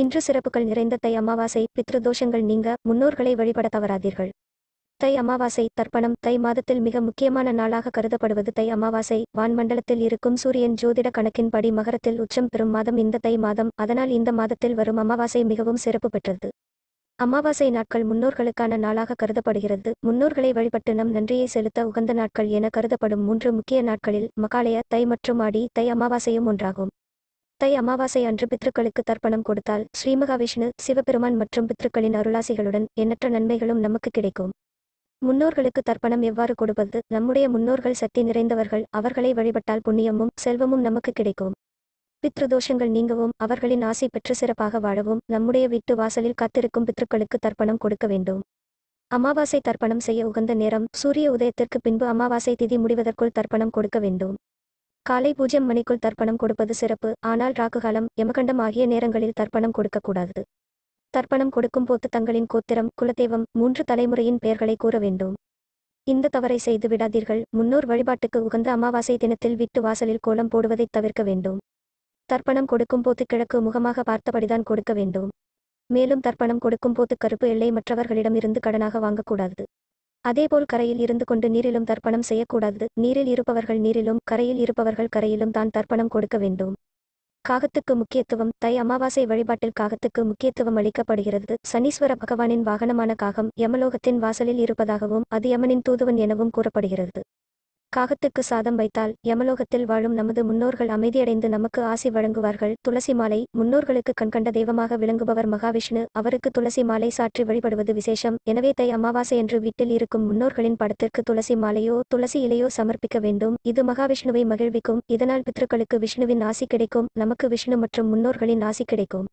இன்று சிறப்புகள் நிறைந்த தை அமாவாசை பித்ருதோஷங்கள் நீங்க முன்னோர்களை வழிபட தவறாதீர்கள் தை அமாவாசை தர்ப்பணம் தை மாதத்தில் மிக முக்கியமான நாளாக கருதப்படுவது தை அமாவாசை வான்மண்டலத்தில் இருக்கும் சூரியன் ஜோதிட கணக்கின்படி மகரத்தில் உச்சம் பெறும் மாதம் இந்த தை மாதம் அதனால் இந்த மாதத்தில் வரும் அமாவாசை மிகவும் சிறப்பு பெற்றது அமாவாசை நாட்கள் முன்னோர்களுக்கான நாளாக கருதப்படுகிறது முன்னோர்களை வழிபட்டு நம் நன்றியை செலுத்த உகந்த நாட்கள் என கருதப்படும் மூன்று முக்கிய நாட்களில் மகாலய தை மற்றும் ஆடி தை அமாவாசையும் ஒன்றாகும் தை அமாவாசை அன்று பித்ருக்களுக்கு தர்ப்பணம் கொடுத்தால் விஷ்ணு சிவபெருமான் மற்றும் பித்ருக்களின் அருளாசிகளுடன் எண்ணற்ற நன்மைகளும் நமக்கு கிடைக்கும் முன்னோர்களுக்கு தர்ப்பணம் எவ்வாறு கொடுப்பது நம்முடைய முன்னோர்கள் சக்தி நிறைந்தவர்கள் அவர்களை வழிபட்டால் புண்ணியமும் செல்வமும் நமக்கு கிடைக்கும் பித்ருதோஷங்கள் நீங்கவும் அவர்களின் ஆசை பெற்று சிறப்பாக வாழவும் நம்முடைய வீட்டு வாசலில் காத்திருக்கும் பித்ருக்களுக்கு தர்ப்பணம் கொடுக்க வேண்டும் அமாவாசை தர்ப்பணம் செய்ய உகந்த நேரம் சூரிய உதயத்திற்கு பின்பு அமாவாசை திதி முடிவதற்குள் தர்ப்பணம் கொடுக்க வேண்டும் காலை பூஜ்யம் மணிக்குள் தர்ப்பணம் கொடுப்பது சிறப்பு ஆனால் ராகுகாலம் யமகண்டம் ஆகிய நேரங்களில் தர்ப்பணம் கொடுக்கக்கூடாது தர்ப்பணம் கொடுக்கும் போது தங்களின் கோத்திரம் குலதெய்வம் மூன்று தலைமுறையின் பெயர்களை கூற வேண்டும் இந்த தவறை செய்து விடாதீர்கள் முன்னோர் வழிபாட்டுக்கு உகந்த அமாவாசை தினத்தில் விட்டு வாசலில் கோலம் போடுவதை தவிர்க்க வேண்டும் தர்ப்பணம் கொடுக்கும் போது கிழக்கு முகமாக பார்த்தபடிதான் கொடுக்க வேண்டும் மேலும் தர்ப்பணம் கொடுக்கும் போது கருப்பு எல்லை மற்றவர்களிடமிருந்து கடனாக வாங்கக்கூடாது அதேபோல் கரையில் இருந்து கொண்டு நீரிலும் தர்ப்பணம் செய்யக்கூடாது நீரில் இருப்பவர்கள் நீரிலும் கரையில் இருப்பவர்கள் கரையிலும் தான் தர்ப்பணம் கொடுக்க வேண்டும் காகத்துக்கு முக்கியத்துவம் தை அமாவாசை வழிபாட்டில் காகத்துக்கு முக்கியத்துவம் அளிக்கப்படுகிறது சனீஸ்வர பகவானின் வாகனமான காகம் யமலோகத்தின் வாசலில் இருப்பதாகவும் அது யமனின் தூதுவன் எனவும் கூறப்படுகிறது காகத்துக்கு சாதம் வைத்தால் யமலோகத்தில் வாழும் நமது முன்னோர்கள் அமைதியடைந்து நமக்கு ஆசி வழங்குவார்கள் துளசி மாலை முன்னோர்களுக்கு கண்கண்ட தெய்வமாக விளங்குபவர் மகாவிஷ்ணு அவருக்கு துளசி மாலை சாற்றி வழிபடுவது விசேஷம் எனவே தை அமாவாசை என்று வீட்டில் இருக்கும் முன்னோர்களின் படத்திற்கு துளசி மாலையோ துளசி இலையோ சமர்ப்பிக்க வேண்டும் இது மகாவிஷ்ணுவை மகிழ்விக்கும் இதனால் பித்ருக்களுக்கு விஷ்ணுவின் ஆசி கிடைக்கும் நமக்கு விஷ்ணு மற்றும் முன்னோர்களின் ஆசி கிடைக்கும்